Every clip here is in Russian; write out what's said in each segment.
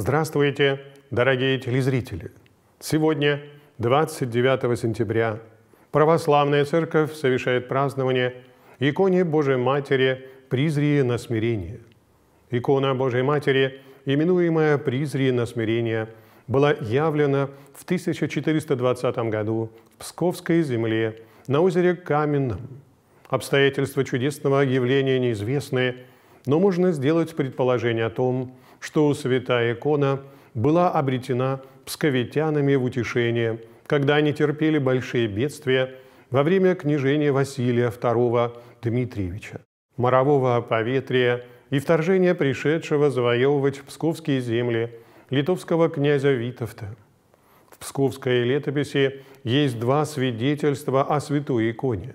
Здравствуйте, дорогие телезрители! Сегодня, 29 сентября, Православная Церковь совершает празднование иконе Божией Матери «Призрие на смирение». Икона Божией Матери, именуемая «Призрие на смирение», была явлена в 1420 году в Псковской земле на озере Каменном. Обстоятельства чудесного явления неизвестны – но можно сделать предположение о том, что святая икона была обретена псковитянами в утешение, когда они терпели большие бедствия во время княжения Василия II Дмитриевича, морового поветрия и вторжения пришедшего завоевывать псковские земли литовского князя Витовта. В псковской летописи есть два свидетельства о святой иконе.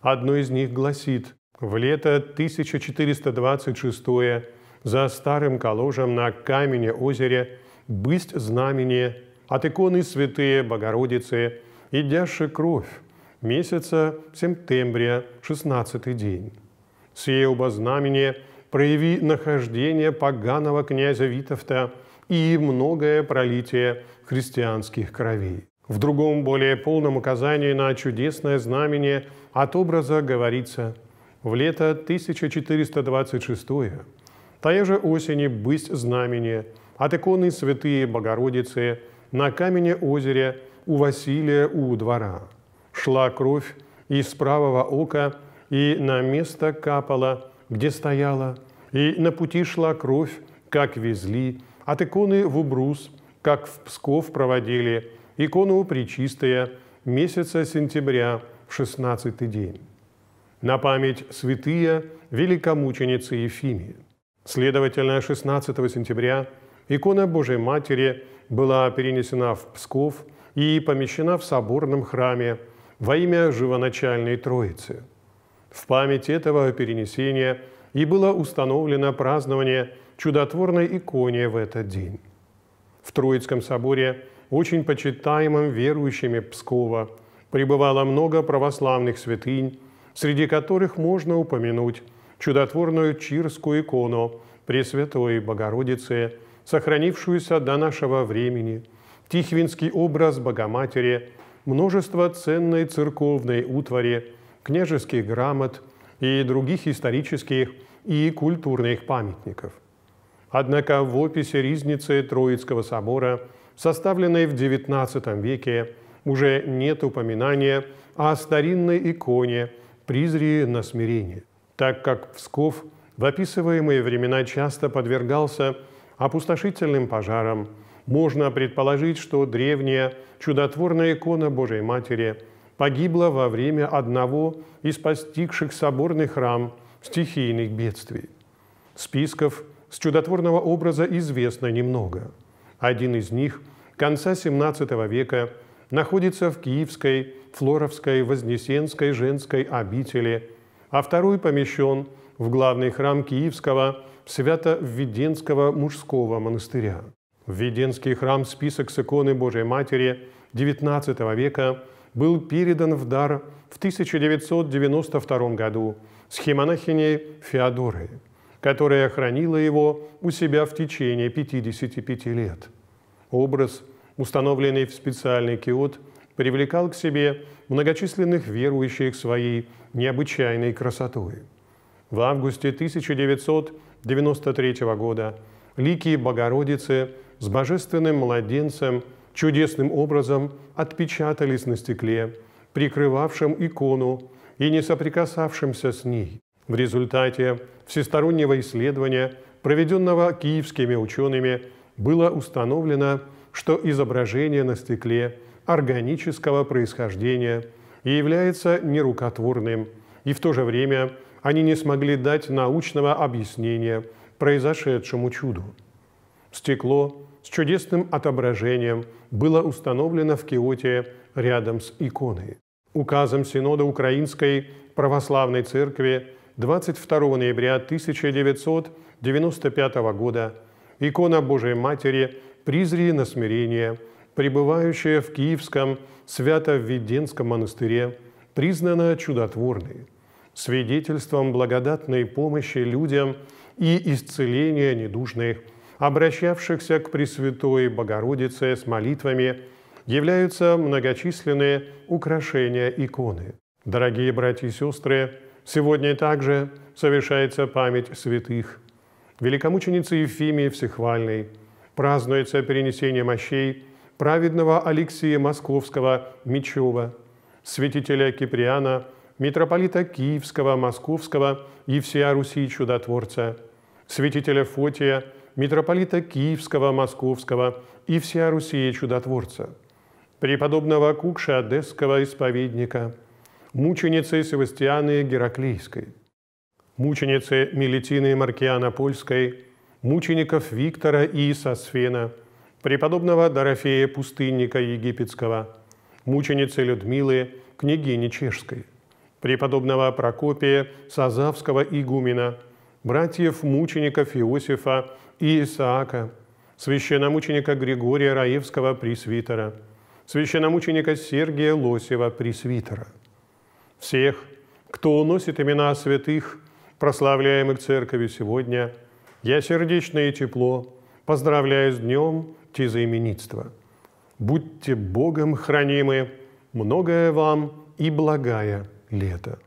Одно из них гласит в лето 1426 за старым коложем на камене озере бысть знамение от иконы Святые Богородицы, идяши кровь, месяца септембря, 16 день. Сие оба знамение прояви нахождение поганого князя Витовта и многое пролитие христианских кровей. В другом, более полном указании на чудесное знамение от образа говорится – в лето 1426 тая же осени бысть знамени от иконы Святые Богородицы на камене озере у Василия у двора. Шла кровь из правого ока и на место капала, где стояла, и на пути шла кровь, как везли, от иконы в Убрус, как в Псков проводили, икону Пречистая, месяца сентября, в шестнадцатый день на память святые великомученицы Ефимии. Следовательно, 16 сентября икона Божией Матери была перенесена в Псков и помещена в соборном храме во имя живоначальной Троицы. В память этого перенесения и было установлено празднование чудотворной иконе в этот день. В Троицком соборе, очень почитаемом верующими Пскова, пребывало много православных святынь, среди которых можно упомянуть чудотворную Чирскую икону Пресвятой Богородицы, сохранившуюся до нашего времени, Тихвинский образ Богоматери, множество ценной церковной утвари, княжеских грамот и других исторических и культурных памятников. Однако в описи Ризницы Троицкого собора, составленной в XIX веке, уже нет упоминания о старинной иконе – Призри на смирение, так как Псков в описываемые времена часто подвергался опустошительным пожарам, можно предположить, что древняя чудотворная икона Божией Матери погибла во время одного из постигших соборный храм стихийных бедствий. Списков с чудотворного образа известно немного. Один из них конца XVII века – находится в Киевской, Флоровской, Вознесенской женской обители, а второй помещен в главный храм Киевского Свято-Введенского мужского монастыря. Введенский храм список с иконы Божьей Матери XIX века был передан в дар в 1992 году схемонахине Феодоры, которая хранила его у себя в течение 55 лет. Образ установленный в специальный киот, привлекал к себе многочисленных верующих своей необычайной красотой. В августе 1993 года лики Богородицы с божественным младенцем чудесным образом отпечатались на стекле, прикрывавшем икону и не соприкасавшимся с ней. В результате всестороннего исследования, проведенного киевскими учеными, было установлено, что изображение на стекле органического происхождения и является нерукотворным, и в то же время они не смогли дать научного объяснения произошедшему чуду. Стекло с чудесным отображением было установлено в Киоте рядом с иконой. Указом Синода Украинской Православной Церкви 22 ноября 1995 года икона Божией Матери призри на смирение, пребывающая в Киевском Свято-Введенском монастыре, признана чудотворной, свидетельством благодатной помощи людям и исцеления недужных, обращавшихся к Пресвятой Богородице с молитвами, являются многочисленные украшения иконы. Дорогие братья и сестры, сегодня также совершается память святых. Великомученицы Ефимии Всехвальной – Празднуется перенесение мощей праведного Алексея Московского Мечева, святителя Киприана, митрополита Киевского, Московского и всея Руси чудотворца, святителя Фотия, митрополита Киевского, Московского и всея Руси чудотворца, преподобного Кукша Одесского исповедника, мученицы Севастианы Гераклейской, мученицы Милетины Маркиана Польской – мучеников Виктора и Сосфена, преподобного Дорофея Пустынника Египетского, мученицы Людмилы, княгини Чешской, преподобного Прокопия Сазавского игумена, братьев-мучеников Иосифа и Исаака, священномученика Григория Раевского пресвитера, священномученика Сергия Лосева пресвитера. Всех, кто носит имена святых, прославляемых Церковью сегодня – я сердечно и тепло поздравляю с днем тезаименитства. Будьте Богом хранимы, многое вам и благая лето.